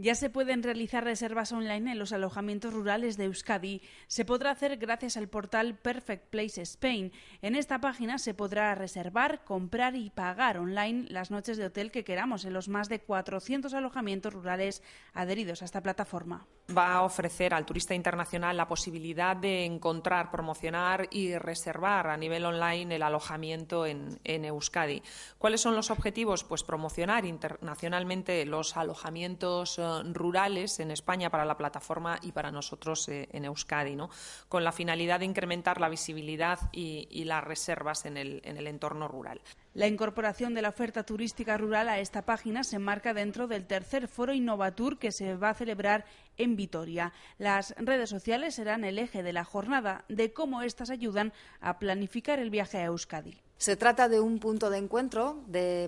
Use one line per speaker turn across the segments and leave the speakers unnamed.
Ya se pueden realizar reservas online en los alojamientos rurales de Euskadi. Se podrá hacer gracias al portal Perfect Place Spain. En esta página se podrá reservar, comprar y pagar online las noches de hotel que queramos en los más de 400 alojamientos rurales adheridos a esta plataforma
va a ofrecer al turista internacional la posibilidad de encontrar, promocionar y reservar a nivel online el alojamiento en, Euskadi. ¿Cuáles son los objetivos? Pues promocionar internacionalmente los alojamientos eh, rurales en España para la plataforma y para nosotros eh, en Euskadi, ¿no? con la finalidad de incrementar la visibilidad y, las reservas en el, entorno rural.
La incorporación de la oferta turística rural a esta página se enmarca dentro del tercer foro Innovatur que se va a celebrar en Vitoria. Las redes sociales serán el eje de la jornada de cómo éstas ayudan a planificar el viaje a Euskadi.
Se trata de un punto de encuentro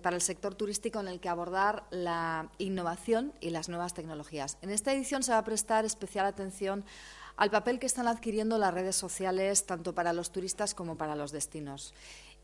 para el sector turístico en el que abordar la innovación y las nuevas tecnologías. En esta edición se va a prestar especial atención al papel que están adquiriendo las redes sociales tanto para los turistas como para los destinos.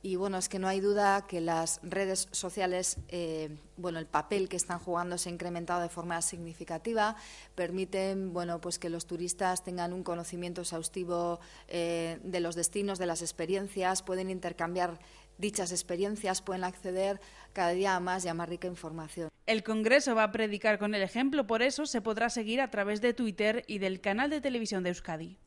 Y bueno, es que no hay duda que las redes sociales, eh, bueno, el papel que están jugando se ha incrementado de forma significativa, permiten, bueno, pues que los turistas tengan un conocimiento exhaustivo eh, de los destinos, de las experiencias, pueden intercambiar dichas experiencias, pueden acceder cada día a más y a más rica información.
El Congreso va a predicar con el ejemplo, por eso se podrá seguir a través de Twitter y del canal de televisión de Euskadi.